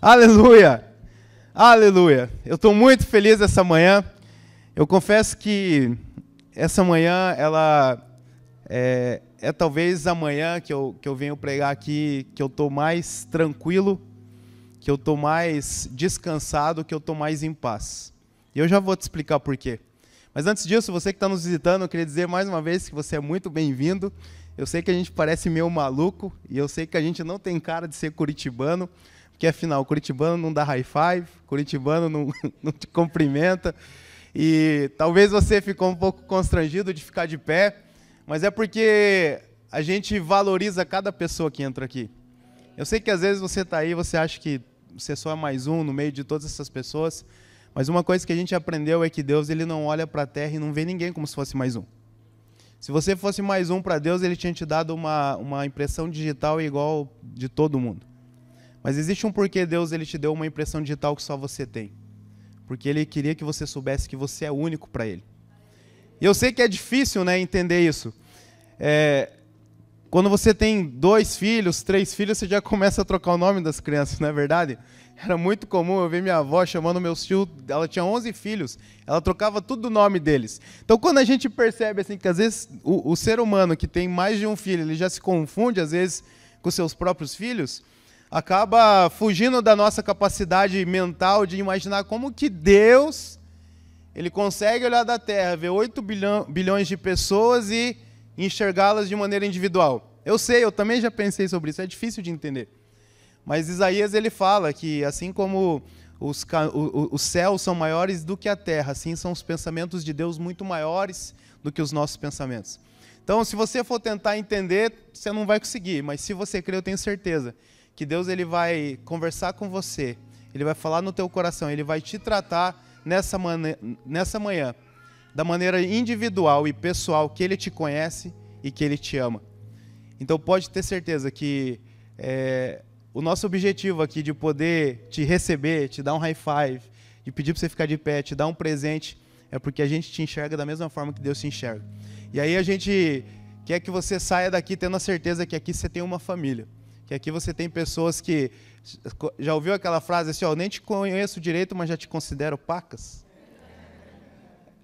Aleluia! Aleluia! Eu estou muito feliz essa manhã. Eu confesso que essa manhã ela é, é talvez a manhã que eu, que eu venho pregar aqui que eu estou mais tranquilo, que eu estou mais descansado, que eu estou mais em paz. E eu já vou te explicar por quê. Mas antes disso, você que está nos visitando, eu queria dizer mais uma vez que você é muito bem-vindo. Eu sei que a gente parece meio maluco e eu sei que a gente não tem cara de ser curitibano, que afinal, é Curitibano não dá high five, Curitibano não, não te cumprimenta. E talvez você ficou um pouco constrangido de ficar de pé, mas é porque a gente valoriza cada pessoa que entra aqui. Eu sei que às vezes você está aí, você acha que você só é mais um no meio de todas essas pessoas, mas uma coisa que a gente aprendeu é que Deus ele não olha para a terra e não vê ninguém como se fosse mais um. Se você fosse mais um para Deus, ele tinha te dado uma, uma impressão digital igual de todo mundo. Mas existe um porquê Deus ele te deu uma impressão digital que só você tem. Porque ele queria que você soubesse que você é único para ele. E eu sei que é difícil, né, entender isso. É, quando você tem dois filhos, três filhos, você já começa a trocar o nome das crianças, não é verdade? Era muito comum eu ver minha avó chamando meus tios, ela tinha 11 filhos, ela trocava tudo o nome deles. Então quando a gente percebe assim que às vezes o, o ser humano que tem mais de um filho, ele já se confunde às vezes com seus próprios filhos, acaba fugindo da nossa capacidade mental de imaginar como que Deus ele consegue olhar da Terra, ver 8 bilhão, bilhões de pessoas e enxergá-las de maneira individual. Eu sei, eu também já pensei sobre isso, é difícil de entender. Mas Isaías ele fala que assim como os, os céus são maiores do que a terra, assim são os pensamentos de Deus muito maiores do que os nossos pensamentos. Então, se você for tentar entender, você não vai conseguir, mas se você crer, eu tenho certeza que Deus ele vai conversar com você, ele vai falar no teu coração, ele vai te tratar nessa, nessa manhã, da maneira individual e pessoal que ele te conhece e que ele te ama. Então pode ter certeza que é, o nosso objetivo aqui de poder te receber, te dar um high five, de pedir para você ficar de pé, te dar um presente, é porque a gente te enxerga da mesma forma que Deus te enxerga. E aí a gente quer que você saia daqui tendo a certeza que aqui você tem uma família. Que aqui você tem pessoas que. Já ouviu aquela frase assim, ó, nem te conheço direito, mas já te considero pacas?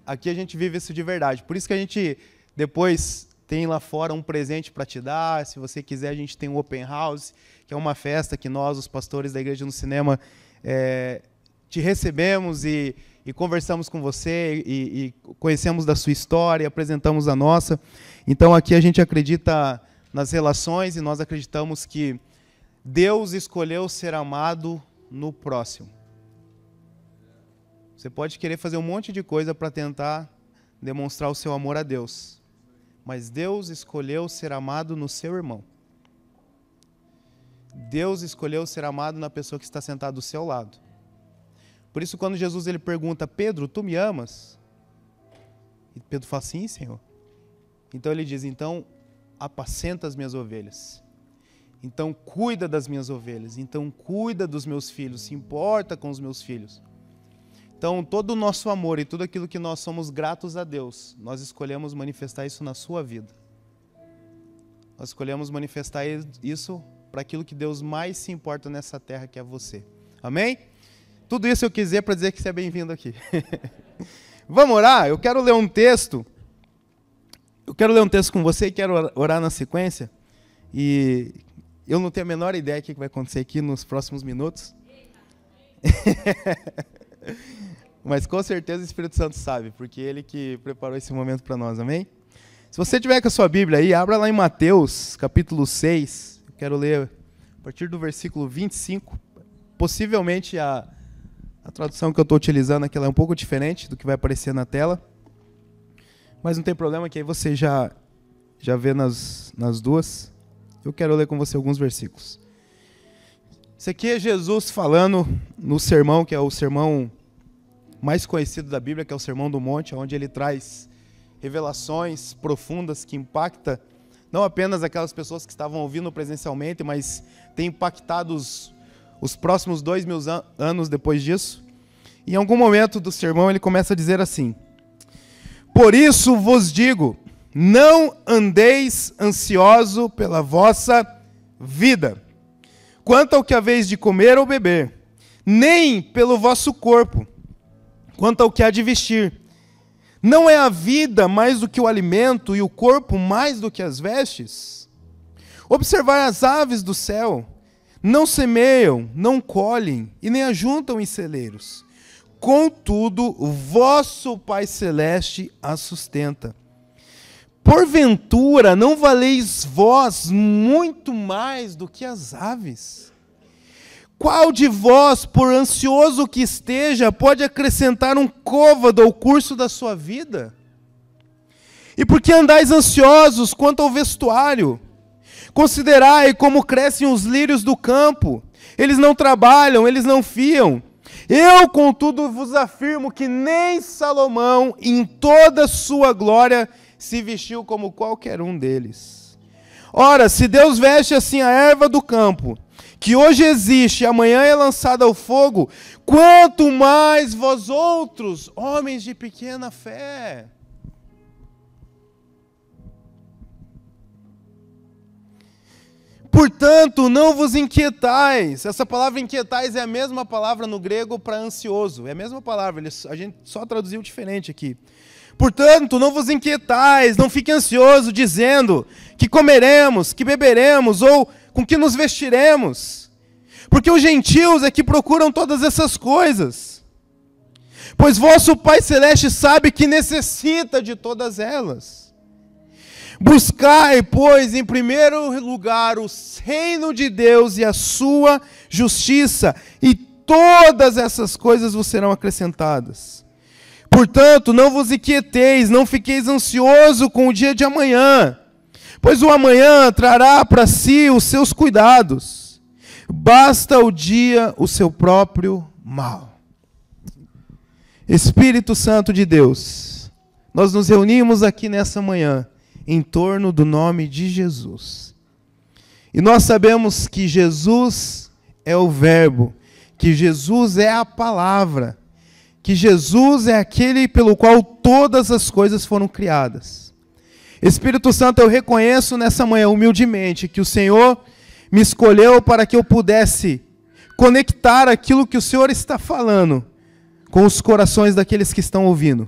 Aqui a gente vive isso de verdade. Por isso que a gente depois tem lá fora um presente para te dar. Se você quiser, a gente tem um open house, que é uma festa que nós, os pastores da Igreja no Cinema, é, te recebemos e, e, conversamos com você e, e conhecemos da sua história, apresentamos a nossa. Então aqui a gente acredita nas relações e nós acreditamos que Deus escolheu ser amado no próximo. Você pode querer fazer um monte de coisa para tentar demonstrar o seu amor a Deus, mas Deus escolheu ser amado no seu irmão. Deus escolheu ser amado na pessoa que está sentada do seu lado. Por isso, quando Jesus ele pergunta, Pedro, tu me amas? E Pedro fala, sim, Senhor. Então ele diz, então apacenta as minhas ovelhas. Então cuida das minhas ovelhas, então cuida dos meus filhos, se importa com os meus filhos. Então, todo o nosso amor e tudo aquilo que nós somos gratos a Deus, nós escolhemos manifestar isso na sua vida. Nós escolhemos manifestar isso para aquilo que Deus mais se importa nessa terra, que é você. Amém? Tudo isso eu quiser para dizer que você é bem-vindo aqui. Vamos orar? Eu quero ler um texto eu quero ler um texto com você e quero orar na sequência. E eu não tenho a menor ideia do que vai acontecer aqui nos próximos minutos. Mas com certeza o Espírito Santo sabe, porque é ele que preparou esse momento para nós, amém? Se você tiver com a sua Bíblia aí, abra lá em Mateus, capítulo 6. Eu quero ler a partir do versículo 25. Possivelmente a, a tradução que eu estou utilizando aqui é um pouco diferente do que vai aparecer na tela. Mas não tem problema que aí você já já vê nas, nas duas. Eu quero ler com você alguns versículos. Isso aqui é Jesus falando no sermão, que é o sermão mais conhecido da Bíblia, que é o Sermão do Monte, onde ele traz revelações profundas que impacta não apenas aquelas pessoas que estavam ouvindo presencialmente, mas tem impactado os, os próximos dois mil an anos depois disso. em algum momento do sermão ele começa a dizer assim: por isso vos digo: não andeis ansioso pela vossa vida, quanto ao que haveis de comer ou beber, nem pelo vosso corpo, quanto ao que há de vestir. Não é a vida mais do que o alimento e o corpo mais do que as vestes? Observai as aves do céu: não semeiam, não colhem e nem ajuntam em celeiros Contudo, vosso Pai Celeste a sustenta. Porventura, não valeis vós muito mais do que as aves? Qual de vós, por ansioso que esteja, pode acrescentar um côvado ao curso da sua vida? E por que andais ansiosos quanto ao vestuário? Considerai como crescem os lírios do campo. Eles não trabalham, eles não fiam. Eu, contudo, vos afirmo que nem Salomão, em toda sua glória, se vestiu como qualquer um deles. Ora, se Deus veste assim a erva do campo, que hoje existe e amanhã é lançada ao fogo, quanto mais vós outros, homens de pequena fé. Portanto, não vos inquietais. Essa palavra inquietais é a mesma palavra no grego para ansioso. É a mesma palavra, a gente só traduziu diferente aqui. Portanto, não vos inquietais, não fique ansioso dizendo que comeremos, que beberemos ou com que nos vestiremos. Porque os gentios é que procuram todas essas coisas. Pois vosso Pai Celeste sabe que necessita de todas elas. Buscai, pois, em primeiro lugar o reino de Deus e a sua justiça, e todas essas coisas vos serão acrescentadas. Portanto, não vos inquieteis, não fiqueis ansioso com o dia de amanhã, pois o amanhã trará para si os seus cuidados. Basta o dia o seu próprio mal. Espírito Santo de Deus, nós nos reunimos aqui nessa manhã em torno do nome de Jesus. E nós sabemos que Jesus é o Verbo, que Jesus é a palavra, que Jesus é aquele pelo qual todas as coisas foram criadas. Espírito Santo, eu reconheço nessa manhã humildemente que o Senhor me escolheu para que eu pudesse conectar aquilo que o Senhor está falando com os corações daqueles que estão ouvindo.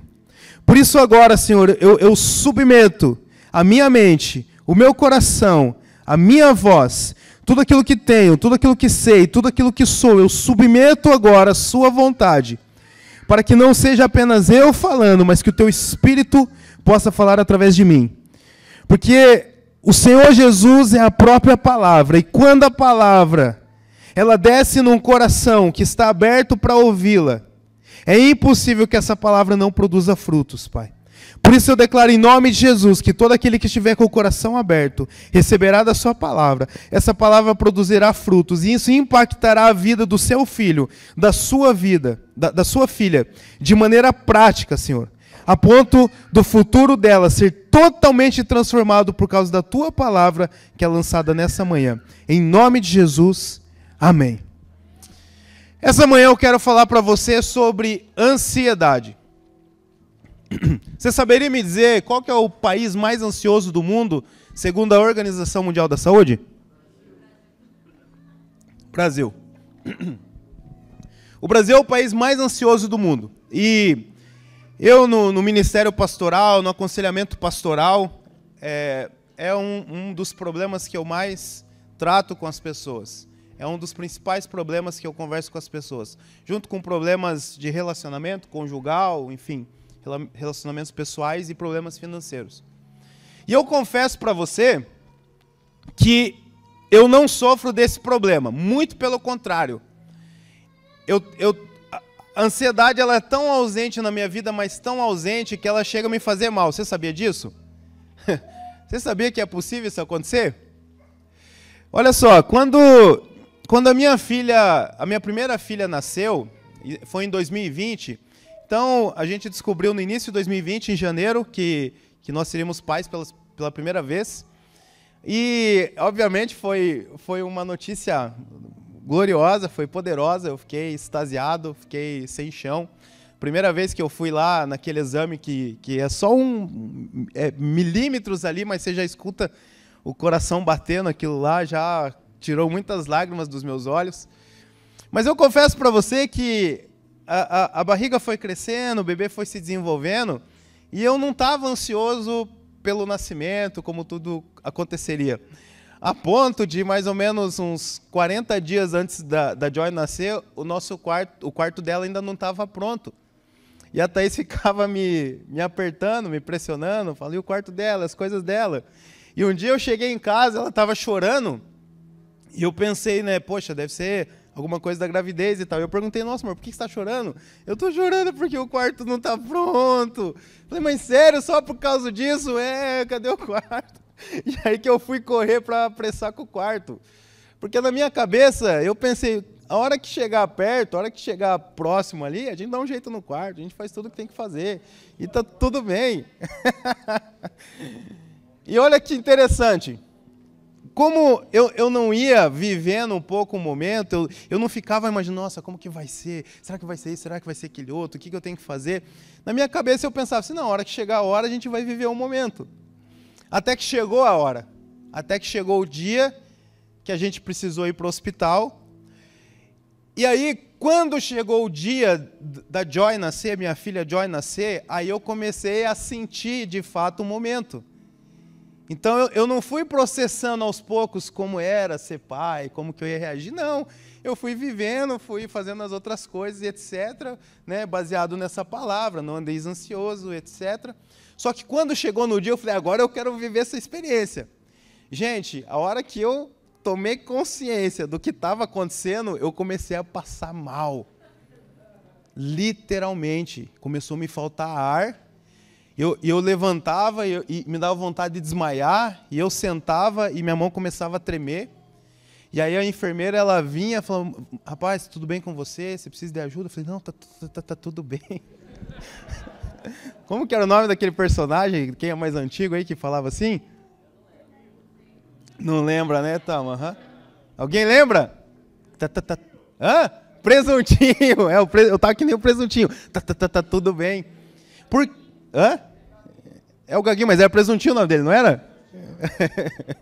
Por isso, agora, Senhor, eu, eu submeto a minha mente, o meu coração, a minha voz, tudo aquilo que tenho, tudo aquilo que sei, tudo aquilo que sou, eu submeto agora à Sua vontade, para que não seja apenas eu falando, mas que o Teu Espírito possa falar através de mim. Porque o Senhor Jesus é a própria palavra, e quando a palavra ela desce num coração que está aberto para ouvi-la, é impossível que essa palavra não produza frutos, Pai. Por isso eu declaro em nome de Jesus que todo aquele que estiver com o coração aberto receberá da sua palavra. Essa palavra produzirá frutos e isso impactará a vida do seu filho, da sua vida, da, da sua filha, de maneira prática, Senhor. A ponto do futuro dela ser totalmente transformado por causa da tua palavra que é lançada nessa manhã. Em nome de Jesus, amém. Essa manhã eu quero falar para você sobre ansiedade. Você saberia me dizer qual é o país mais ansioso do mundo, segundo a Organização Mundial da Saúde? Brasil. O Brasil é o país mais ansioso do mundo. E eu, no, no ministério pastoral, no aconselhamento pastoral, é, é um, um, dos problemas que eu mais trato com as pessoas. É um dos principais problemas que eu converso com as pessoas. Junto com problemas de relacionamento conjugal, enfim relacionamentos pessoais e problemas financeiros. E eu confesso para você que eu não sofro desse problema, muito pelo contrário. Eu, eu, a ansiedade ela é tão ausente na minha vida, mas tão ausente que ela chega a me fazer mal. Você sabia disso? Você sabia que é possível isso acontecer? Olha só, quando, quando a minha filha, a minha primeira filha nasceu, foi em 2020, então, a gente descobriu no início de 2020, em janeiro, que, que nós seríamos pais pela primeira vez. E, obviamente, foi, foi uma notícia gloriosa, foi poderosa. Eu fiquei extasiado, fiquei sem chão. Primeira vez que eu fui lá naquele exame que, que é só um é, milímetros ali, mas você já escuta o coração batendo aquilo lá, já tirou muitas lágrimas dos meus olhos. Mas eu confesso para você que a, a, a barriga foi crescendo, o bebê foi se desenvolvendo, e eu não estava ansioso pelo nascimento, como tudo aconteceria. A ponto de mais ou menos uns 40 dias antes da, da Joy nascer, o nosso quarto, o quarto dela ainda não estava pronto. E a Thaís ficava me, me apertando, me pressionando, falei o quarto dela, as coisas dela. E um dia eu cheguei em casa, ela estava chorando, e eu pensei, né, poxa, deve ser alguma coisa da gravidez e tal. Eu perguntei, nossa, amor, por que você tá chorando? Eu tô chorando porque o quarto não tá pronto. Falei, mas sério, só por causa disso? É, cadê o quarto? E aí que eu fui correr para apressar com o quarto. Porque na minha cabeça, eu pensei, a hora que chegar perto, a hora que chegar próximo ali, a gente dá um jeito no quarto, a gente faz tudo o que tem que fazer. E tá tudo bem. e olha que interessante como eu, eu não ia vivendo um pouco o momento, eu, eu não ficava imaginando, nossa, como que vai ser? Será que vai ser isso? Será que vai ser aquele outro? O que, que eu tenho que fazer? Na minha cabeça eu pensava assim, na hora que chegar a hora, a gente vai viver o um momento. Até que chegou a hora. Até que chegou o dia que a gente precisou ir para o hospital. E aí, quando chegou o dia da Joy nascer, minha filha Joy nascer, aí eu comecei a sentir de fato o momento. Então eu, eu não fui processando aos poucos como era ser pai, como que eu ia reagir, não. Eu fui vivendo, fui fazendo as outras coisas, etc., né, baseado nessa palavra, não andei ansioso, etc. Só que quando chegou no dia, eu falei, agora eu quero viver essa experiência. Gente, a hora que eu tomei consciência do que estava acontecendo, eu comecei a passar mal. Literalmente, começou a me faltar ar eu, eu levantava e me dava vontade de desmaiar, e eu sentava e minha mão começava a tremer. E aí a enfermeira ela vinha falando: Rapaz, tudo bem com você? Você precisa de ajuda? Eu falei: Não, tá, tá, tá, tá tudo bem. Como que era o nome daquele personagem? Quem é mais antigo aí que falava assim? Não lembra, né, Tama? Uhum. Alguém lembra? Tá, tá, tá. Hã? Presuntinho! É, o Eu tava que nem o presuntinho. Tá, tá, tá, tá tudo bem. Por... Hã? É o Gaguinho, mas era presuntinho o nome dele, não era? É.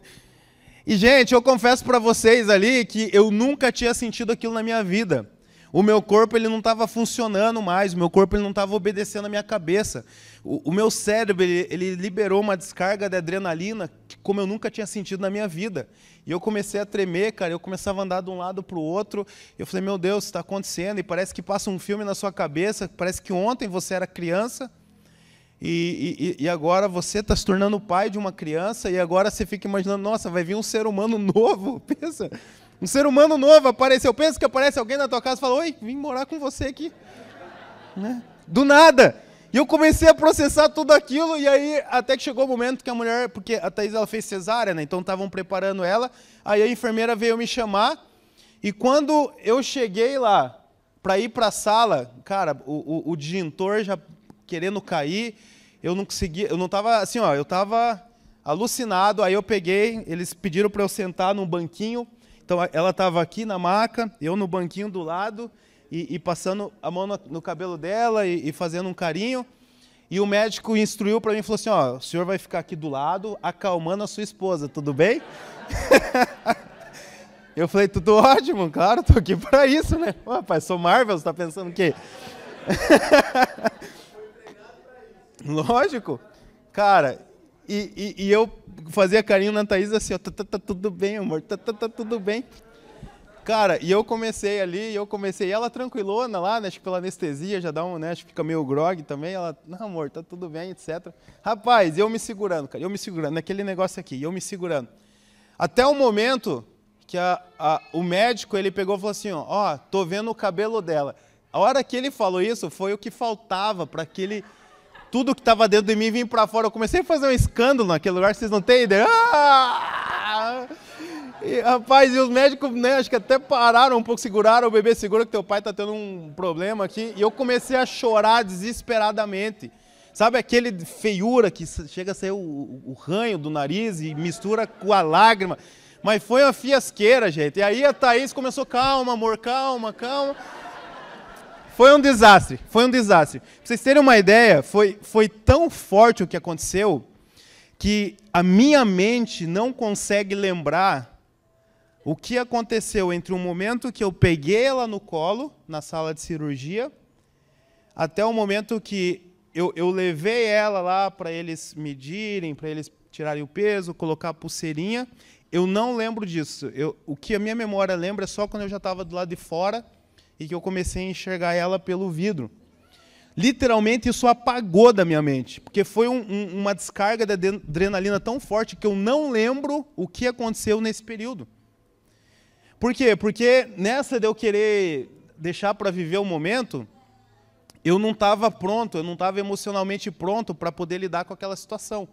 e, gente, eu confesso para vocês ali que eu nunca tinha sentido aquilo na minha vida. O meu corpo ele não estava funcionando mais, o meu corpo ele não estava obedecendo à minha cabeça. O, o meu cérebro ele, ele, liberou uma descarga de adrenalina que, como eu nunca tinha sentido na minha vida. E eu comecei a tremer, cara, eu começava a andar de um lado para o outro. Eu falei, meu Deus, está acontecendo? E parece que passa um filme na sua cabeça, parece que ontem você era criança e, e, e, agora você está se tornando pai de uma criança e agora você fica imaginando, nossa, vai vir um ser humano novo. Pensa, um ser humano novo apareceu. Pensa que aparece alguém na tua casa e fala, oi, vim morar com você aqui. Né? Do nada. E eu comecei a processar tudo aquilo e aí até que chegou o momento que a mulher, porque a Thais ela fez cesárea, né? Então estavam preparando ela. Aí a enfermeira veio me chamar e quando eu cheguei lá para ir para a sala, cara, o, o, o disjuntor já querendo cair. Eu não conseguia, eu não tava assim, ó, eu tava alucinado. Aí eu peguei, eles pediram para eu sentar num banquinho. Então ela estava aqui na maca, eu no banquinho do lado e, e passando a mão no, no cabelo dela e, e, fazendo um carinho. E o médico instruiu para mim, falou assim, ó, o senhor vai ficar aqui do lado, acalmando a sua esposa, tudo bem? eu falei, tudo ótimo, claro, tô aqui para isso, né? Pô, rapaz, sou Marvel, você tá pensando o quê? Lógico. Cara, e, e, e, eu fazia carinho na Thaís assim, ó, tá, tá, tá tudo bem, amor, tá, tá, tá tudo bem. Cara, e eu comecei ali, eu comecei, e ela tranquilona lá, né, acho que pela anestesia já dá um, né, acho que fica meio grog também, ela, não amor, tá tudo bem, etc. Rapaz, eu me segurando, cara, eu me segurando, naquele é negócio aqui, eu me segurando. Até o momento que a, a, o médico, ele pegou e falou assim, ó, ó, tô vendo o cabelo dela. A hora que ele falou isso, foi o que faltava para aquele tudo que tava dentro de mim vinha para fora. Eu comecei a fazer um escândalo naquele lugar, vocês não têm ideia. Ah! E, rapaz, e os médicos, né, acho que até pararam um pouco, seguraram o bebê, segura que teu pai tá tendo um problema aqui. E eu comecei a chorar desesperadamente. Sabe aquele feiura que chega a ser o, o ranho do nariz e mistura com a lágrima? Mas foi uma fiasqueira, gente. E aí a Thaís começou, calma, amor, calma, calma. Foi um desastre, foi um desastre. Pra vocês terem uma ideia, foi, foi tão forte o que aconteceu que a minha mente não consegue lembrar o que aconteceu entre o momento que eu peguei ela no colo, na sala de cirurgia, até o momento que eu, eu levei ela lá para eles medirem, para eles tirarem o peso, colocar a pulseirinha. Eu não lembro disso. Eu, o que a minha memória lembra é só quando eu já estava do lado de fora e que eu comecei a enxergar ela pelo vidro. Literalmente isso apagou da minha mente, porque foi um, um, uma descarga de adrenalina tão forte que eu não lembro o que aconteceu nesse período. Por quê? Porque nessa de eu querer deixar para viver o momento, eu não estava pronto, eu não estava emocionalmente pronto para poder lidar com aquela situação.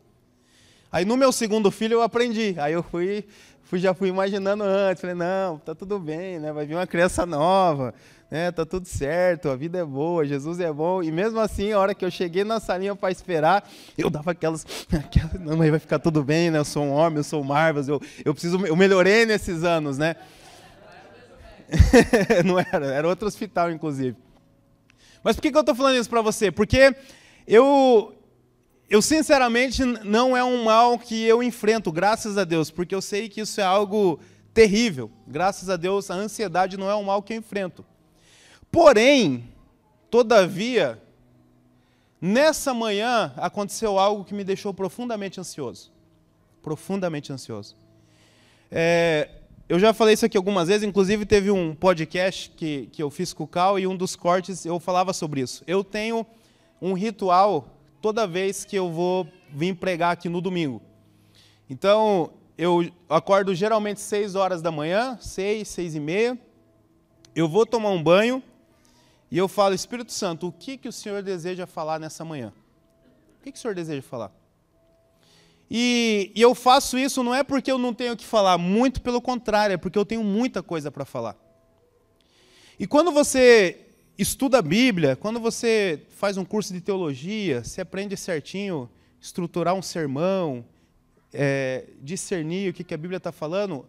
Aí no meu segundo filho eu aprendi. Aí eu fui fui, já fui imaginando antes, falei, não, tá tudo bem, né? Vai vir uma criança nova, né? Tá tudo certo, a vida é boa, Jesus é bom. E mesmo assim, a hora que eu cheguei na salinha para esperar, eu dava aquelas, aquelas, não, mas vai ficar tudo bem, né? Eu sou um homem, eu sou o eu, eu preciso, eu melhorei nesses anos, né? não era, era outro hospital, inclusive. Mas por que, que eu estou falando isso para você? Porque eu, eu sinceramente não é um mal que eu enfrento, graças a Deus, porque eu sei que isso é algo terrível. Graças a Deus, a ansiedade não é um mal que eu enfrento. Porém, todavia, nessa manhã aconteceu algo que me deixou profundamente ansioso. Profundamente ansioso. É, eu já falei isso aqui algumas vezes, inclusive teve um podcast que, que eu fiz com o Cal e um dos cortes eu falava sobre isso. Eu tenho um ritual toda vez que eu vou vir pregar aqui no domingo. Então, eu acordo geralmente 6 horas da manhã, 6, 6 e meia. Eu vou tomar um banho e eu falo, Espírito Santo, o que, que o Senhor deseja falar nessa manhã? O que, que o Senhor deseja falar? E, e eu faço isso não é porque eu não tenho o que falar, muito pelo contrário, é porque eu tenho muita coisa para falar. E quando você estuda a Bíblia, quando você faz um curso de teologia, você aprende certinho estruturar um sermão, é, discernir o que, que a Bíblia está falando,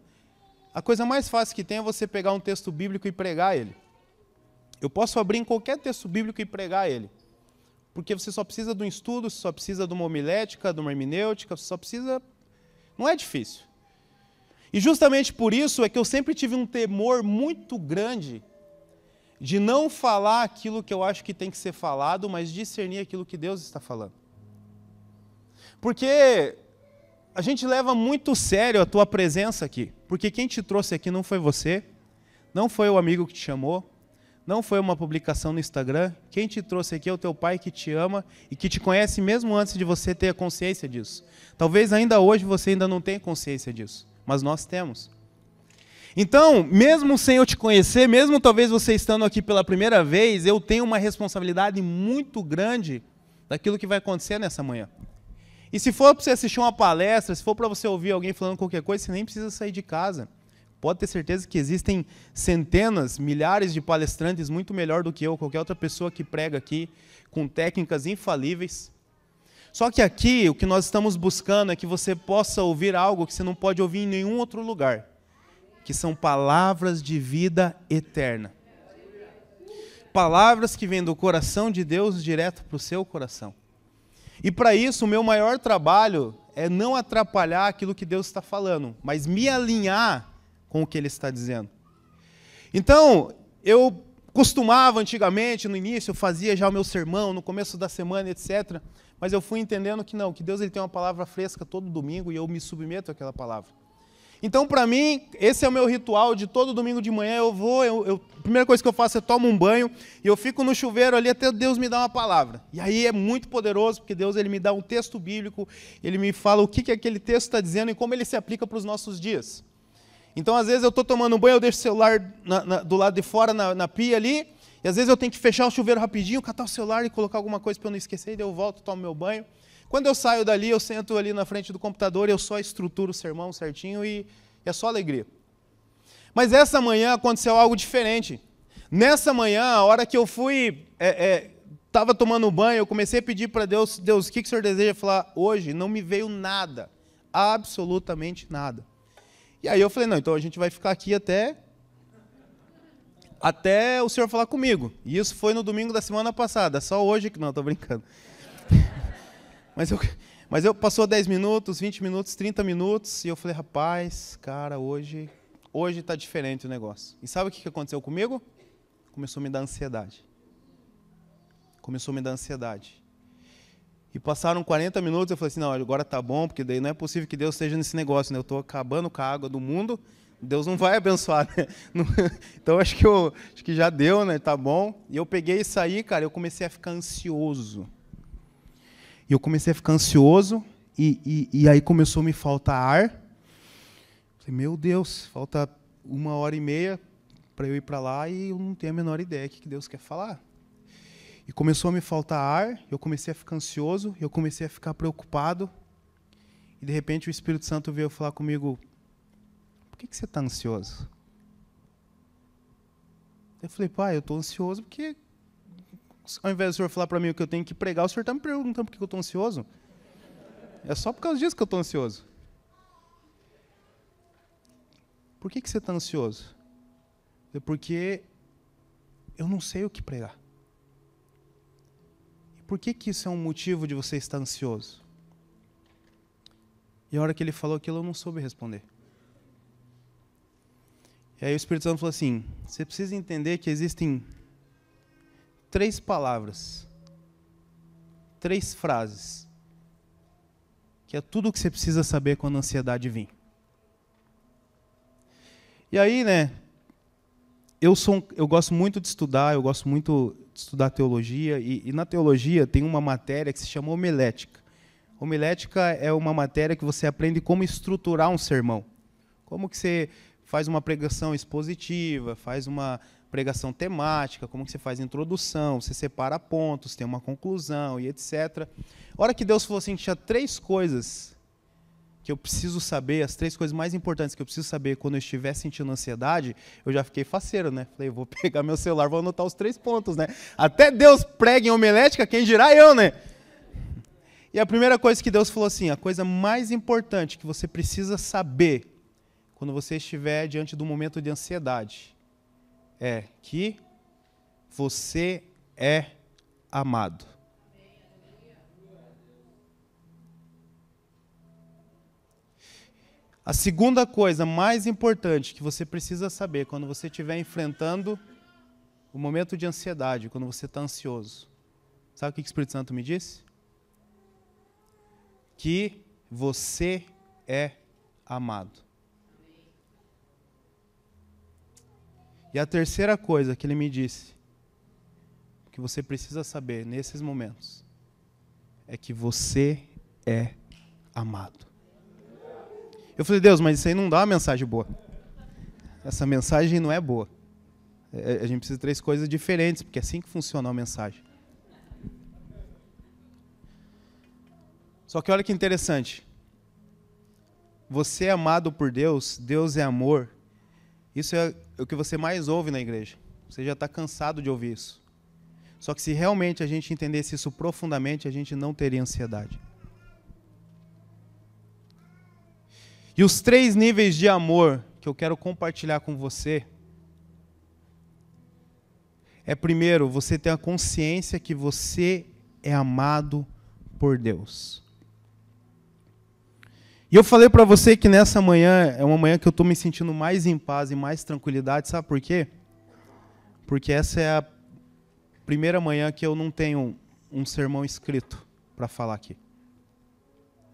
a coisa mais fácil que tem é você pegar um texto bíblico e pregar ele. Eu posso abrir em qualquer texto bíblico e pregar ele. Porque você só precisa de um estudo, você só precisa de uma homilética, de uma hermenêutica, você só precisa. Não é difícil. E justamente por isso é que eu sempre tive um temor muito grande de não falar aquilo que eu acho que tem que ser falado, mas discernir aquilo que Deus está falando. Porque a gente leva muito sério a tua presença aqui, porque quem te trouxe aqui não foi você, não foi o amigo que te chamou, não foi uma publicação no Instagram. Quem te trouxe aqui é o teu pai que te ama e que te conhece mesmo antes de você ter a consciência disso. Talvez ainda hoje você ainda não tenha consciência disso, mas nós temos. Então, mesmo sem eu te conhecer, mesmo talvez você estando aqui pela primeira vez, eu tenho uma responsabilidade muito grande daquilo que vai acontecer nessa manhã. E se for para você assistir uma palestra, se for para você ouvir alguém falando qualquer coisa, você nem precisa sair de casa. Pode ter certeza que existem centenas, milhares de palestrantes muito melhor do que eu, qualquer outra pessoa que prega aqui, com técnicas infalíveis. Só que aqui o que nós estamos buscando é que você possa ouvir algo que você não pode ouvir em nenhum outro lugar que são palavras de vida eterna. Palavras que vêm do coração de Deus direto para o seu coração. E para isso, o meu maior trabalho é não atrapalhar aquilo que Deus está falando, mas me alinhar com o que Ele está dizendo. Então, eu costumava antigamente, no início, eu fazia já o meu sermão, no começo da semana, etc. Mas eu fui entendendo que não, que Deus ele tem uma palavra fresca todo domingo e eu me submeto àquela palavra. Então, para mim, esse é o meu ritual de todo domingo de manhã. Eu vou, eu, eu, a primeira coisa que eu faço é tomo um banho e eu fico no chuveiro ali até Deus me dar uma palavra. E aí é muito poderoso, porque Deus ele me dá um texto bíblico, ele me fala o que, que aquele texto está dizendo e como ele se aplica para os nossos dias. Então, às vezes, eu estou tomando um banho, eu deixo o celular na, na, do lado de fora, na, na, pia ali, e às vezes eu tenho que fechar o chuveiro rapidinho, catar o celular e colocar alguma coisa para eu não esquecer, e daí eu volto, tomo meu banho. Quando eu saio dali, eu sento ali na frente do computador, eu só estruturo o sermão certinho e é só alegria. Mas essa manhã aconteceu algo diferente. Nessa manhã, a hora que eu fui, estava é, é, tomando banho, eu comecei a pedir para Deus, Deus, o que, que o Senhor deseja falar hoje? Não me veio nada, absolutamente nada. E aí eu falei, não, então a gente vai ficar aqui até até o Senhor falar comigo. E isso foi no domingo da semana passada, só hoje que não, estou brincando. Mas eu, mas eu passou 10 minutos, 20 minutos, 30 minutos, e eu falei, rapaz, cara, hoje hoje está diferente o negócio. E sabe o que aconteceu comigo? Começou a me dar ansiedade. Começou a me dar ansiedade. E passaram 40 minutos, eu falei assim, não, agora tá bom, porque daí não é possível que Deus esteja nesse negócio, né? Eu estou acabando com a água do mundo, Deus não vai abençoar, né? Então acho que, eu, acho que já deu, né? Tá bom. E eu peguei isso aí, cara, eu comecei a ficar ansioso eu comecei a ficar ansioso, e, e, e aí começou a me faltar ar. Falei, meu Deus, falta uma hora e meia para eu ir para lá e eu não tenho a menor ideia do que Deus quer falar. E começou a me faltar ar, eu comecei a ficar ansioso, eu comecei a ficar preocupado. E de repente o Espírito Santo veio falar comigo: Por que, que você está ansioso? Eu falei: Pai, eu estou ansioso porque ao invés do senhor falar para mim o que eu tenho que pregar, o senhor está me perguntando por que eu estou ansioso? É só por causa disso que eu estou ansioso. Por que, que você está ansioso? É porque eu não sei o que pregar. E por que, que isso é um motivo de você estar ansioso? E a hora que ele falou aquilo, eu não soube responder. E aí o Espírito Santo falou assim: você precisa entender que existem três palavras, três frases, que é tudo o que você precisa saber quando a ansiedade vir. E aí, né? Eu sou, um, eu gosto muito de estudar, eu gosto muito de estudar teologia e, e na teologia tem uma matéria que se chama homilética. Homilética é uma matéria que você aprende como estruturar um sermão, como que você faz uma pregação expositiva, faz uma pregação temática, como que você faz a introdução, você separa pontos, tem uma conclusão e etc. A hora que Deus falou assim, tinha três coisas que eu preciso saber, as três coisas mais importantes que eu preciso saber quando eu estiver sentindo ansiedade, eu já fiquei faceiro, né? Falei, vou pegar meu celular, vou anotar os três pontos, né? Até Deus prega em homelética, quem dirá eu, né? E a primeira coisa que Deus falou assim, a coisa mais importante que você precisa saber quando você estiver diante do momento de ansiedade é que você é amado. A segunda coisa mais importante que você precisa saber quando você estiver enfrentando o momento de ansiedade, quando você está ansioso, sabe o que o Espírito Santo me disse? Que você é amado. E a terceira coisa que ele me disse, que você precisa saber nesses momentos, é que você é amado. Eu falei, Deus, mas isso aí não dá uma mensagem boa. Essa mensagem não é boa. É, é, a gente precisa de três coisas diferentes, porque é assim que funciona a mensagem. Só que olha que interessante. Você é amado por Deus, Deus é amor, isso é o que você mais ouve na igreja. Você já está cansado de ouvir isso. Só que se realmente a gente entendesse isso profundamente, a gente não teria ansiedade. E os três níveis de amor que eu quero compartilhar com você é primeiro, você ter a consciência que você é amado por Deus. E eu falei para você que nessa manhã é uma manhã que eu estou me sentindo mais em paz e mais tranquilidade, sabe por quê? Porque essa é a primeira manhã que eu não tenho um sermão escrito para falar aqui.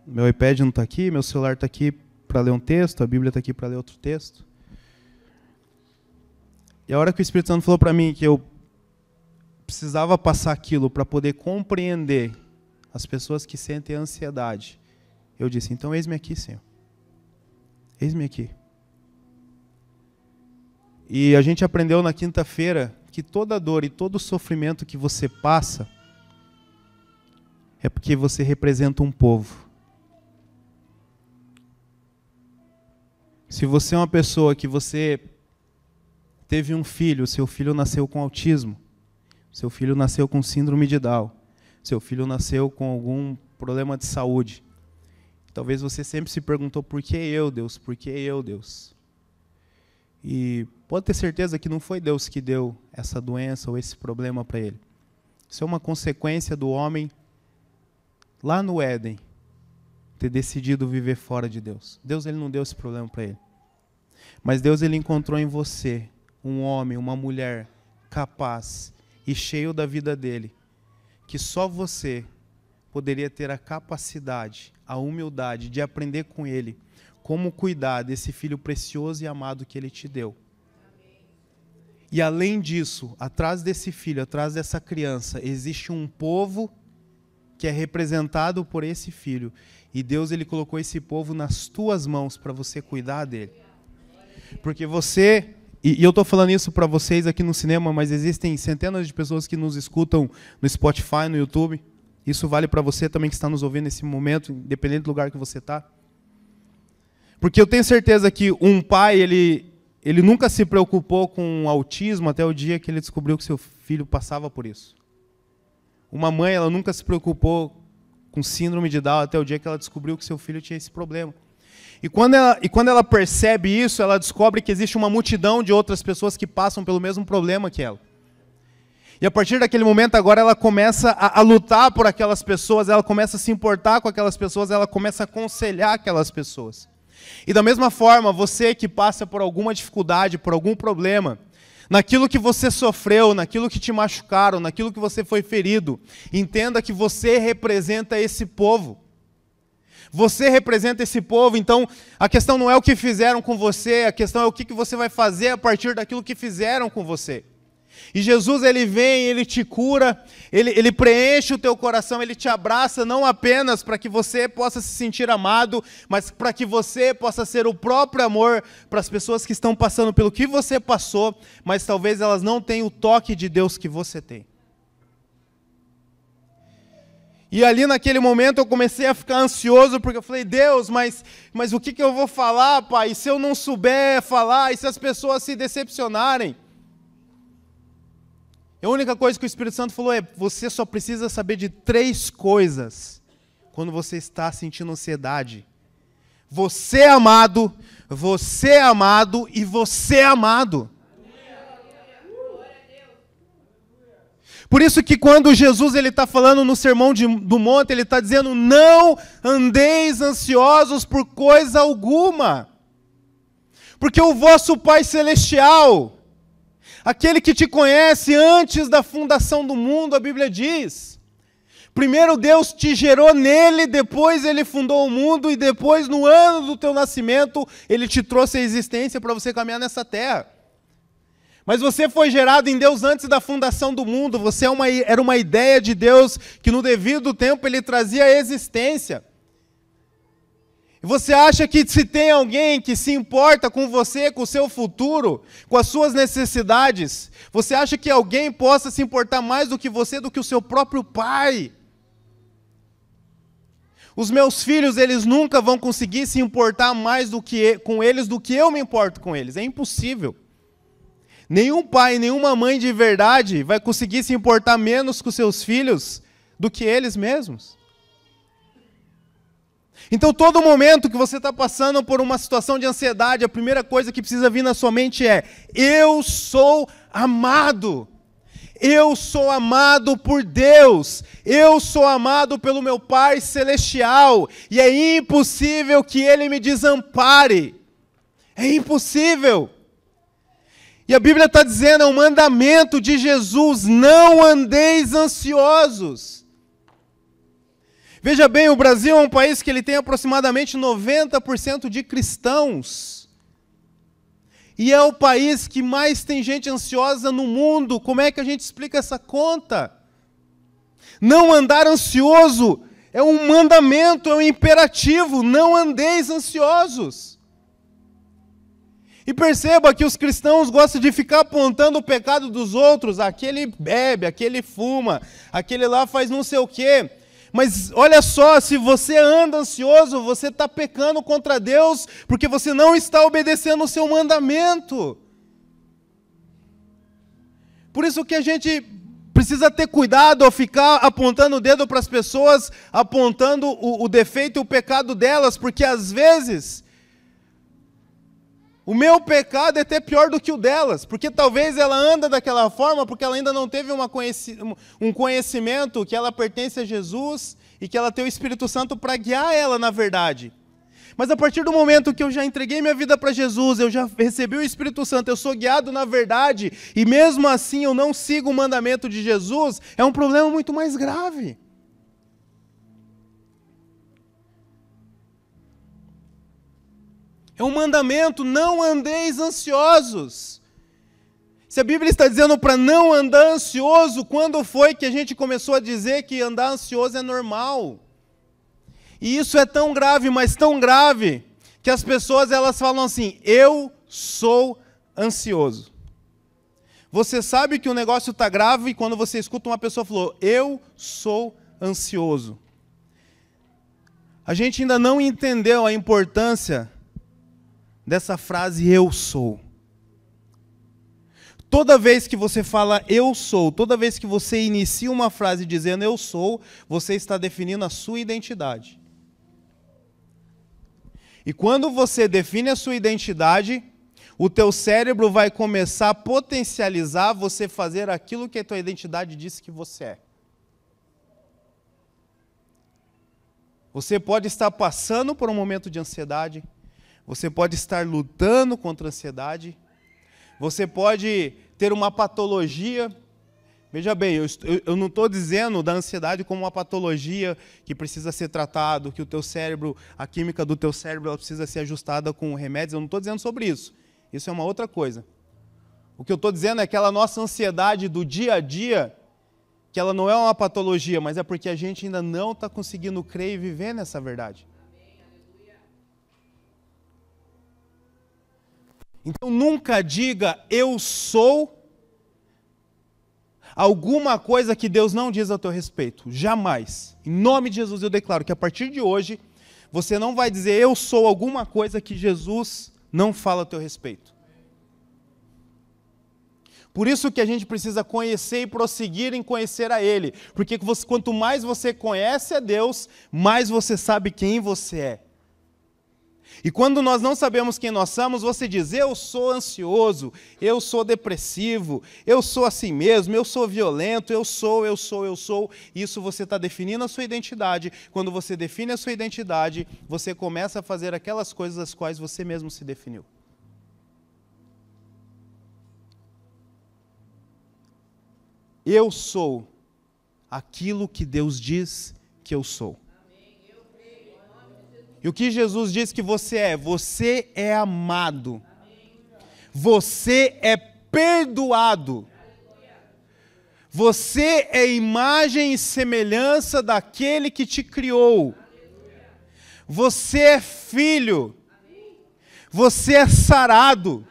Meu iPad não está aqui, meu celular está aqui para ler um texto, a Bíblia está aqui para ler outro texto. E a hora que o Espírito Santo falou para mim que eu precisava passar aquilo para poder compreender as pessoas que sentem ansiedade eu disse: Então, eis-me aqui, Senhor. Eis-me aqui. E a gente aprendeu na quinta-feira que toda dor e todo sofrimento que você passa é porque você representa um povo. Se você é uma pessoa que você teve um filho, seu filho nasceu com autismo, seu filho nasceu com síndrome de Down, seu filho nasceu com algum problema de saúde, Talvez você sempre se perguntou por que eu, Deus? Por que eu, Deus? E pode ter certeza que não foi Deus que deu essa doença ou esse problema para ele. Isso é uma consequência do homem lá no Éden ter decidido viver fora de Deus. Deus ele não deu esse problema para ele. Mas Deus ele encontrou em você um homem, uma mulher capaz e cheio da vida dele, que só você poderia ter a capacidade, a humildade de aprender com Ele como cuidar desse filho precioso e amado que Ele te deu. E além disso, atrás desse filho, atrás dessa criança, existe um povo que é representado por esse filho. E Deus ele colocou esse povo nas tuas mãos para você cuidar dele. Porque você, e, eu estou falando isso para vocês aqui no cinema, mas existem centenas de pessoas que nos escutam no Spotify, no YouTube. Isso vale para você também que está nos ouvindo nesse momento, independente do lugar que você está. Porque eu tenho certeza que um pai, ele, ele nunca se preocupou com autismo até o dia que ele descobriu que seu filho passava por isso. Uma mãe, ela nunca se preocupou com síndrome de Down até o dia que ela descobriu que seu filho tinha esse problema. E quando, ela, e quando ela percebe isso, ela descobre que existe uma multidão de outras pessoas que passam pelo mesmo problema que ela. E a partir daquele momento, agora ela começa a, a, lutar por aquelas pessoas, ela começa a se importar com aquelas pessoas, ela começa a aconselhar aquelas pessoas. E da mesma forma, você que passa por alguma dificuldade, por algum problema, naquilo que você sofreu, naquilo que te machucaram, naquilo que você foi ferido, entenda que você representa esse povo. Você representa esse povo, então a questão não é o que fizeram com você, a questão é o que você vai fazer a partir daquilo que fizeram com você. E Jesus ele vem, ele te cura, ele, ele preenche o teu coração, ele te abraça não apenas para que você possa se sentir amado, mas para que você possa ser o próprio amor para as pessoas que estão passando pelo que você passou, mas talvez elas não tenham o toque de Deus que você tem. E ali naquele momento eu comecei a ficar ansioso, porque eu falei, Deus, mas, mas o que, que eu vou falar, pai? E se eu não souber falar, e se as pessoas se decepcionarem? E é a única coisa que o Espírito Santo falou é: você só precisa saber de três coisas quando você está sentindo ansiedade. Você é amado, você é amado e você é amado. Por isso que quando Jesus ele está falando no sermão de, do monte, ele está dizendo: não andeis ansiosos por coisa alguma, porque o vosso Pai Celestial Aquele que te conhece antes da fundação do mundo, a Bíblia diz. Primeiro Deus te gerou nele, depois ele fundou o mundo e depois no ano do teu nascimento ele te trouxe a existência para você caminhar nessa terra. Mas você foi gerado em Deus antes da fundação do mundo, você é uma, era uma ideia de Deus que no devido tempo ele trazia a existência. E você acha que se tem alguém que se importa com você, com o seu futuro, com as suas necessidades, você acha que alguém possa se importar mais do que você, do que o seu próprio pai? Os meus filhos, eles nunca vão conseguir se importar mais do que com eles do que eu me importo com eles. É impossível. Nenhum pai, nenhuma mãe de verdade vai conseguir se importar menos com seus filhos do que eles mesmos. Então, todo momento que você está passando por uma situação de ansiedade, a primeira coisa que precisa vir na sua mente é: eu sou amado. Eu sou amado por Deus, eu sou amado pelo meu Pai Celestial, e é impossível que Ele me desampare. É impossível. E a Bíblia está dizendo, é um mandamento de Jesus: não andeis ansiosos. Veja bem, o Brasil é um país que ele tem aproximadamente 90% de cristãos. E é o país que mais tem gente ansiosa no mundo. Como é que a gente explica essa conta? Não andar ansioso é um mandamento, é um imperativo. Não andeis ansiosos. E perceba que os cristãos gostam de ficar apontando o pecado dos outros. Aquele bebe, aquele fuma, aquele lá faz não sei o quê. Mas olha só, se você anda ansioso, você está pecando contra Deus, porque você não está obedecendo o seu mandamento. Por isso que a gente precisa ter cuidado ao ficar apontando o dedo para as pessoas, apontando o, o defeito e o pecado delas, porque às vezes o meu pecado é até pior do que o delas, porque talvez ela anda daquela forma porque ela ainda não teve conheci um conhecimento que ela pertence a Jesus e que ela tem o Espírito Santo para guiar ela na verdade. Mas a partir do momento que eu já entreguei minha vida para Jesus, eu já recebi o Espírito Santo, eu sou guiado na verdade, e mesmo assim eu não sigo o mandamento de Jesus, é um problema muito mais grave. É um mandamento, não andeis ansiosos. Se a Bíblia está dizendo para não andar ansioso, quando foi que a gente começou a dizer que andar ansioso é normal? E isso é tão grave, mas tão grave, que as pessoas elas falam assim: "Eu sou ansioso". Você sabe que o negócio está grave quando você escuta uma pessoa falou: "Eu sou ansioso". A gente ainda não entendeu a importância dessa frase eu sou. Toda vez que você fala eu sou, toda vez que você inicia uma frase dizendo eu sou, você está definindo a sua identidade. E quando você define a sua identidade, o teu cérebro vai começar a potencializar você fazer aquilo que a tua identidade disse que você é. Você pode estar passando por um momento de ansiedade, você pode estar lutando contra a ansiedade. Você pode ter uma patologia. Veja bem, eu, eu não estou dizendo da ansiedade como uma patologia que precisa ser tratado, que o teu cérebro, a química do teu cérebro precisa ser ajustada com remédios. Eu não estou dizendo sobre isso. Isso é uma outra coisa. O que eu estou dizendo é aquela nossa ansiedade do dia a dia, que ela não é uma patologia, mas é porque a gente ainda não está conseguindo crer e viver nessa verdade. Então nunca diga eu sou alguma coisa que Deus não diz a teu respeito. Jamais. Em nome de Jesus eu declaro que a partir de hoje você não vai dizer eu sou alguma coisa que Jesus não fala a teu respeito. Por isso que a gente precisa conhecer e prosseguir em conhecer a Ele. Porque você, quanto mais você conhece a Deus, mais você sabe quem você é. E quando nós não sabemos quem nós somos, você diz: Eu sou ansioso, eu sou depressivo, eu sou assim mesmo, eu sou violento, eu sou, eu sou, eu sou. Isso você está definindo a sua identidade. Quando você define a sua identidade, você começa a fazer aquelas coisas as quais você mesmo se definiu. Eu sou aquilo que Deus diz que eu sou. E o que Jesus diz que você é? Você é amado. Você é perdoado. Você é imagem e semelhança daquele que te criou. Você é filho. Você é sarado.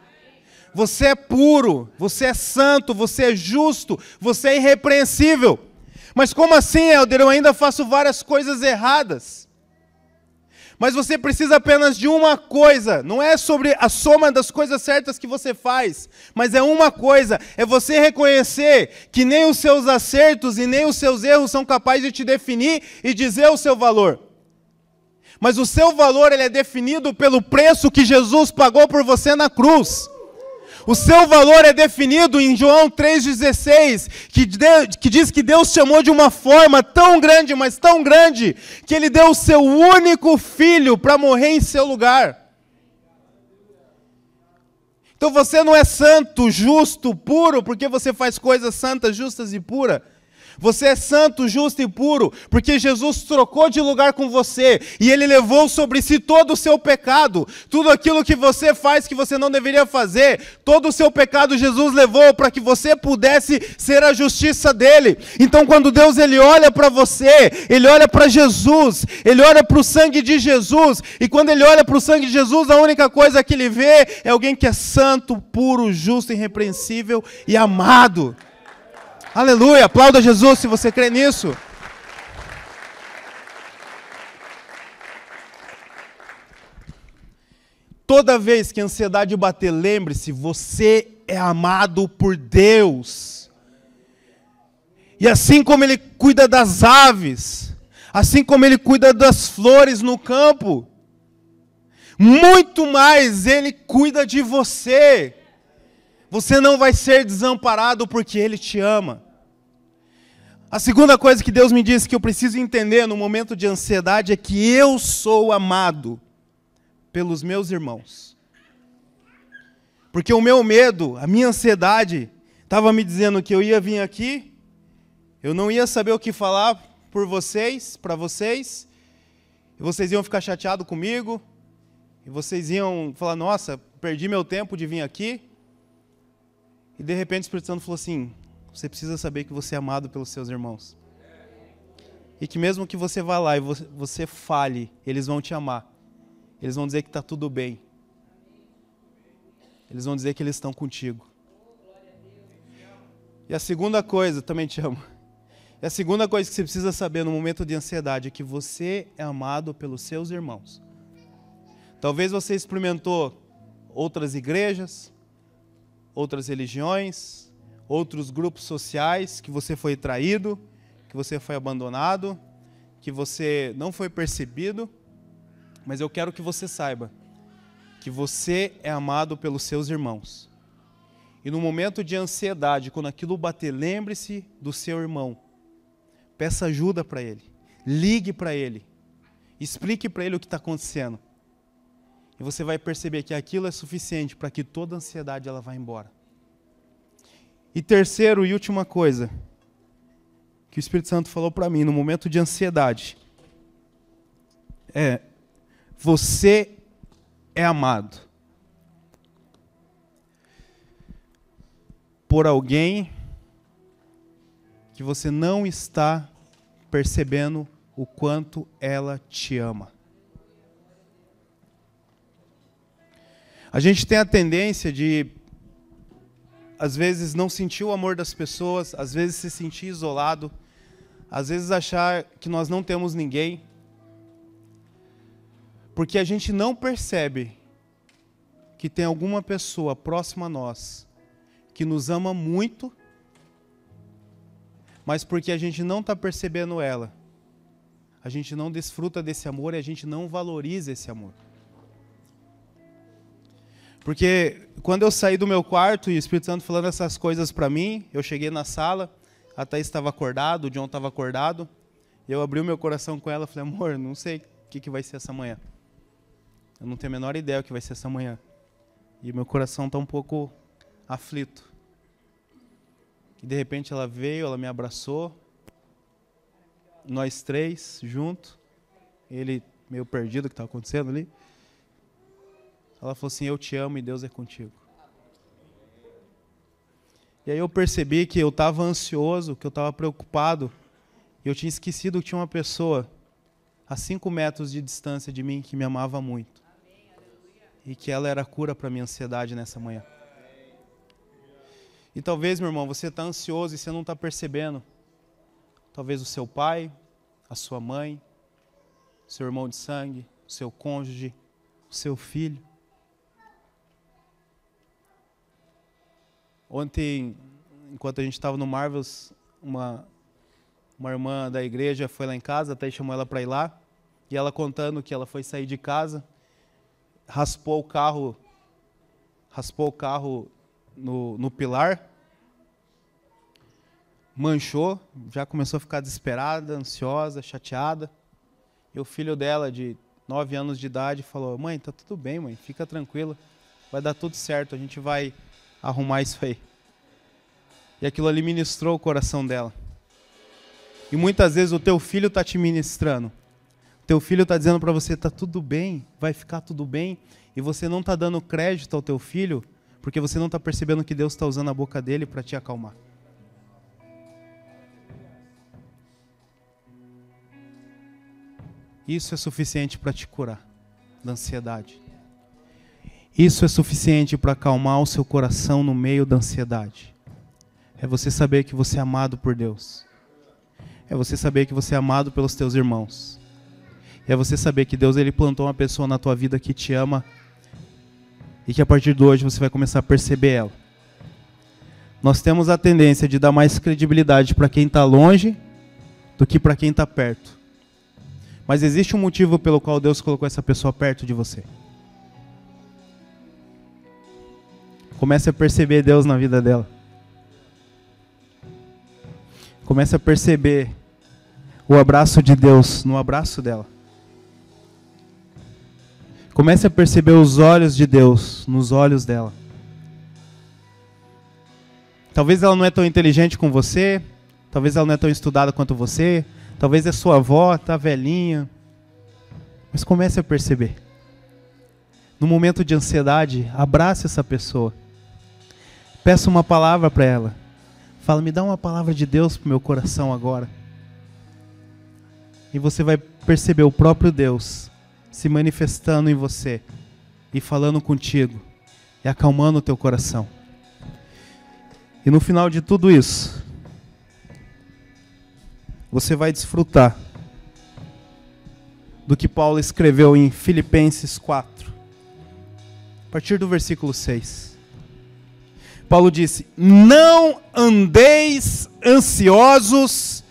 Você é puro. Você é santo. Você é justo. Você é irrepreensível. Mas como assim, Helder? Eu ainda faço várias coisas erradas. Mas você precisa apenas de uma coisa. Não é sobre a soma das coisas certas que você faz, mas é uma coisa: é você reconhecer que nem os seus acertos e nem os seus erros são capazes de te definir e dizer o seu valor. Mas o seu valor ele é definido pelo preço que Jesus pagou por você na cruz. O seu valor é definido em João 3,16, que, que diz que Deus chamou de uma forma tão grande, mas tão grande, que ele deu o seu único filho para morrer em seu lugar. Então você não é santo, justo, puro, porque você faz coisas santas, justas e puras você é santo, justo e puro, porque Jesus trocou de lugar com você e ele levou sobre si todo o seu pecado, tudo aquilo que você faz que você não deveria fazer, todo o seu pecado Jesus levou para que você pudesse ser a justiça dele. Então, quando Deus ele olha para você, ele olha para Jesus, ele olha para o sangue de Jesus, e quando ele olha para o sangue de Jesus, a única coisa que ele vê é alguém que é santo, puro, justo, irrepreensível e amado. Aleluia! Aplauda Jesus se você crê nisso. Toda vez que a ansiedade bater, lembre-se, você é amado por Deus. E assim como ele cuida das aves, assim como ele cuida das flores no campo, muito mais ele cuida de você. Você não vai ser desamparado porque Ele te ama. A segunda coisa que Deus me disse que eu preciso entender no momento de ansiedade é que eu sou amado pelos meus irmãos. Porque o meu medo, a minha ansiedade, estava me dizendo que eu ia vir aqui, eu não ia saber o que falar por vocês, para vocês, e vocês iam ficar chateados comigo, e vocês iam falar: nossa, perdi meu tempo de vir aqui. E de repente o Espírito Santo falou assim: você precisa saber que você é amado pelos seus irmãos. E que mesmo que você vá lá e você fale, eles vão te amar. Eles vão dizer que está tudo bem. Eles vão dizer que eles estão contigo. E a segunda coisa, também te amo. E a segunda coisa que você precisa saber no momento de ansiedade é que você é amado pelos seus irmãos. Talvez você experimentou outras igrejas, outras religiões, outros grupos sociais, que você foi traído, que você foi abandonado, que você não foi percebido, mas eu quero que você saiba que você é amado pelos seus irmãos. E no momento de ansiedade, quando aquilo bater, lembre-se do seu irmão. Peça ajuda para ele. Ligue para ele. Explique para ele o que está acontecendo. E você vai perceber que aquilo é suficiente para que toda a ansiedade ela vá embora. E terceiro e última coisa que o Espírito Santo falou para mim no momento de ansiedade é: você é amado por alguém que você não está percebendo o quanto ela te ama. A gente tem a tendência de, às vezes, não sentir o amor das pessoas, às vezes se sentir isolado, às vezes achar que nós não temos ninguém, porque a gente não percebe que tem alguma pessoa próxima a nós que nos ama muito, mas porque a gente não está percebendo ela, a gente não desfruta desse amor e a gente não valoriza esse amor. Porque quando eu saí do meu quarto e o Espírito Santo falando essas coisas para mim, eu cheguei na sala, a Thaís estava acordado, o John estava acordado, e eu abri o meu coração com ela, falei, amor, não sei o que, que vai ser essa manhã. Eu não tenho a menor ideia o que vai ser essa manhã. E meu coração está um pouco aflito. E de repente ela veio, ela me abraçou, nós três junto, ele meio perdido o que estava acontecendo ali. Ela falou assim: Eu te amo e Deus é contigo. E aí eu percebi que eu estava ansioso, que eu estava preocupado, e eu tinha esquecido que tinha uma pessoa a cinco metros de distância de mim que me amava muito. E que ela era a cura para minha ansiedade nessa manhã. E talvez, meu irmão, você está ansioso e você não está percebendo. Talvez o seu pai, a sua mãe, seu irmão de sangue, o seu cônjuge, o seu filho, Ontem, enquanto a gente estava no Marvels, uma, uma irmã da igreja foi lá em casa, até chamou ela para ir lá, e ela contando que ela foi sair de casa, raspou o carro, raspou o carro no, no pilar, manchou, já começou a ficar desesperada, ansiosa, chateada. E o filho dela, de 9 anos de idade, falou: Mãe, tá tudo bem, mãe, fica tranquila, vai dar tudo certo, a gente vai arrumar isso aí. E aquilo ali ministrou o coração dela. E muitas vezes o teu filho está te ministrando. O teu filho está dizendo para você, está tudo bem, vai ficar tudo bem. E você não está dando crédito ao teu filho, porque você não está percebendo que Deus está usando a boca dele para te acalmar. Isso é suficiente para te curar da ansiedade. Isso é suficiente para acalmar o seu coração no meio da ansiedade. É você saber que você é amado por Deus. É você saber que você é amado pelos teus irmãos. É você saber que Deus ele plantou uma pessoa na tua vida que te ama e que a partir de hoje você vai começar a perceber ela. Nós temos a tendência de dar mais credibilidade para quem está longe do que para quem está perto. Mas existe um motivo pelo qual Deus colocou essa pessoa perto de você. Comece a perceber Deus na vida dela. Comece a perceber o abraço de Deus no abraço dela. Comece a perceber os olhos de Deus nos olhos dela. Talvez ela não é tão inteligente com você, talvez ela não é tão estudada quanto você, talvez é sua avó, tá velhinha. Mas comece a perceber. No momento de ansiedade, abrace essa pessoa peça uma palavra para ela. Fala, me dá uma palavra de Deus para meu coração agora. E você vai perceber o próprio Deus se manifestando em você e falando contigo e acalmando o teu coração. E no final de tudo isso, você vai desfrutar do que Paulo escreveu em Filipenses 4, a partir do versículo 6. Paulo disse: Não andeis ansiosos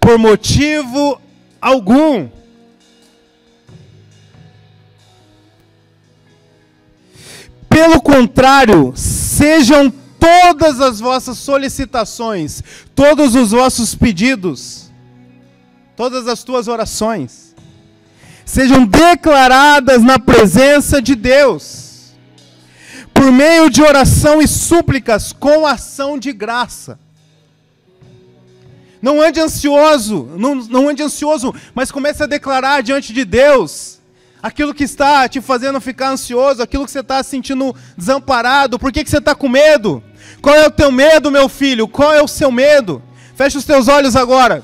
por motivo algum. Pelo contrário, sejam todas as vossas solicitações, todos os vossos pedidos, todas as tuas orações, sejam declaradas na presença de Deus por meio de oração e súplicas, com ação de graça. Não ande ansioso, não, não ande ansioso, mas comece a declarar diante de Deus aquilo que está te fazendo ficar ansioso, aquilo que você está sentindo desamparado, por que, que você está com medo? Qual é o teu medo, meu filho? Qual é o seu medo? Feche os teus olhos agora.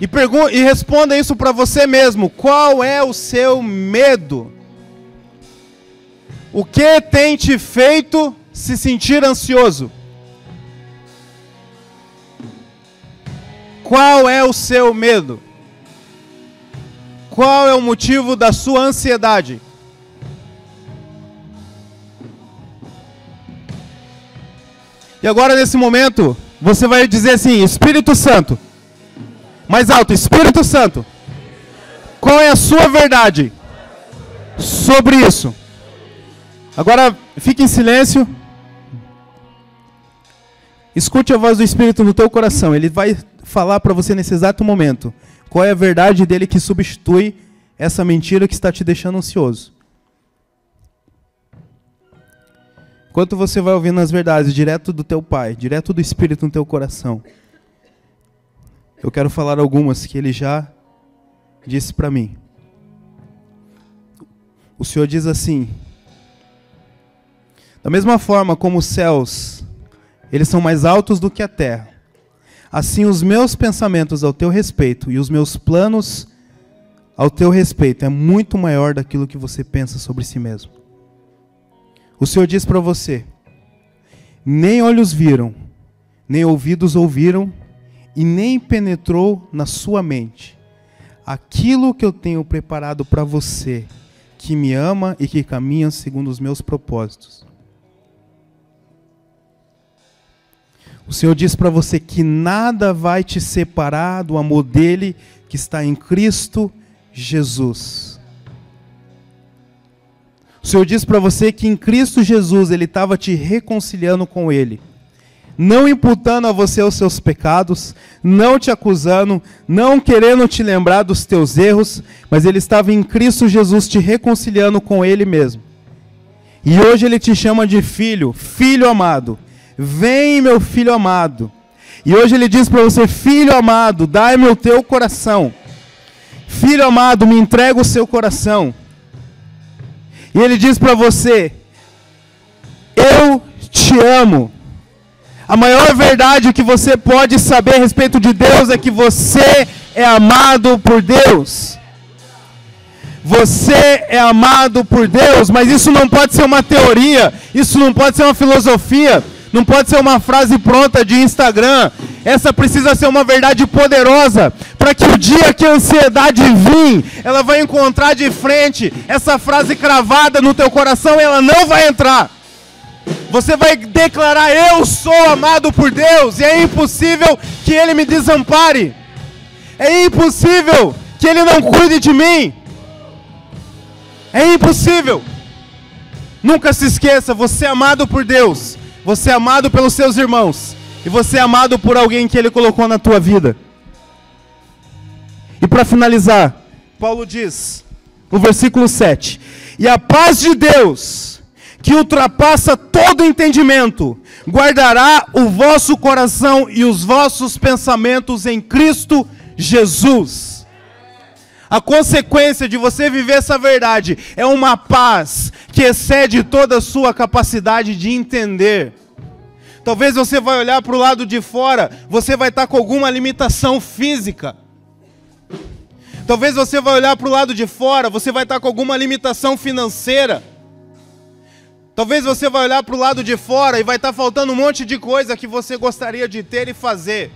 E, e responda isso para você mesmo. Qual é o seu medo? O que tem te feito se sentir ansioso? Qual é o seu medo? Qual é o motivo da sua ansiedade? E agora, nesse momento, você vai dizer assim: Espírito Santo. Mais alto: Espírito Santo. Qual é a sua verdade sobre isso? Agora fique em silêncio. Escute a voz do Espírito no teu coração. Ele vai falar para você nesse exato momento qual é a verdade dele que substitui essa mentira que está te deixando ansioso. Enquanto você vai ouvindo as verdades direto do teu pai, direto do Espírito no teu coração, eu quero falar algumas que ele já disse para mim. O Senhor diz assim: da mesma forma como os céus, eles são mais altos do que a terra, assim os meus pensamentos ao teu respeito e os meus planos ao teu respeito é muito maior daquilo que você pensa sobre si mesmo. O Senhor diz para você: nem olhos viram, nem ouvidos ouviram, e nem penetrou na sua mente aquilo que eu tenho preparado para você, que me ama e que caminha segundo os meus propósitos. O Senhor diz para você que nada vai te separar do amor dele que está em Cristo Jesus. O Senhor diz para você que em Cristo Jesus ele estava te reconciliando com ele, não imputando a você os seus pecados, não te acusando, não querendo te lembrar dos teus erros, mas ele estava em Cristo Jesus te reconciliando com ele mesmo. E hoje ele te chama de filho, filho amado. Vem, meu filho amado. E hoje ele diz para você: Filho amado, dai-me o teu coração. Filho amado, me entrega o seu coração. E ele diz para você: Eu te amo. A maior verdade que você pode saber a respeito de Deus é que você é amado por Deus. Você é amado por Deus, mas isso não pode ser uma teoria, isso não pode ser uma filosofia, não pode ser uma frase pronta de Instagram. Essa precisa ser uma verdade poderosa para que o dia que a ansiedade vir, ela vai encontrar de frente essa frase cravada no teu coração, ela não vai entrar. Você vai declarar: Eu sou amado por Deus, e é impossível que Ele me desampare, é impossível que Ele não cuide de mim, é impossível. Nunca se esqueça: você é amado por Deus, você é amado pelos seus irmãos. E você é amado por alguém que ele colocou na tua vida. E para finalizar, Paulo diz, no versículo 7: E a paz de Deus, que ultrapassa todo entendimento, guardará o vosso coração e os vossos pensamentos em Cristo Jesus. A consequência de você viver essa verdade é uma paz que excede toda a sua capacidade de entender. Talvez você vai olhar para o lado de fora, você vai estar tá com alguma limitação física. Talvez você vai olhar para o lado de fora, você vai estar tá com alguma limitação financeira. Talvez você vai olhar para o lado de fora e vai estar tá faltando um monte de coisa que você gostaria de ter e fazer.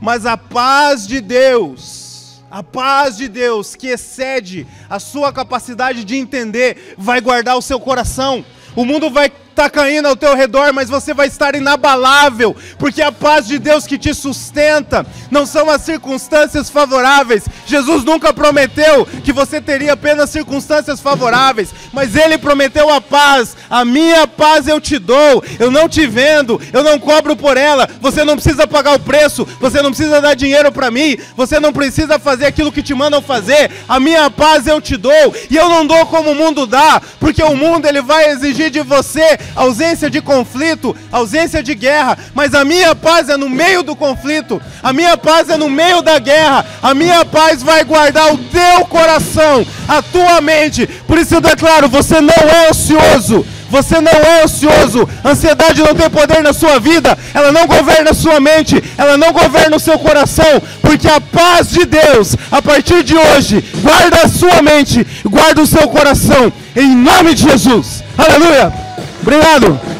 Mas a paz de Deus a paz de Deus, que excede a sua capacidade de entender, vai guardar o seu coração. O mundo vai está caindo ao teu redor, mas você vai estar inabalável, porque a paz de Deus que te sustenta não são as circunstâncias favoráveis. Jesus nunca prometeu que você teria apenas circunstâncias favoráveis, mas ele prometeu a paz. A minha paz eu te dou, eu não te vendo, eu não cobro por ela. Você não precisa pagar o preço, você não precisa dar dinheiro para mim, você não precisa fazer aquilo que te mandam fazer. A minha paz eu te dou, e eu não dou como o mundo dá, porque o mundo ele vai exigir de você ausência de conflito, ausência de guerra, mas a minha paz é no meio do conflito, a minha paz é no meio da guerra, a minha paz vai guardar o teu coração, a tua mente. Por isso eu declaro: você não é ocioso. Você não é ocioso. Ansiedade não tem poder na sua vida. Ela não governa a sua mente. Ela não governa o seu coração. Porque a paz de Deus, a partir de hoje, guarda a sua mente, guarda o seu coração. Em nome de Jesus. Aleluia. Obrigado.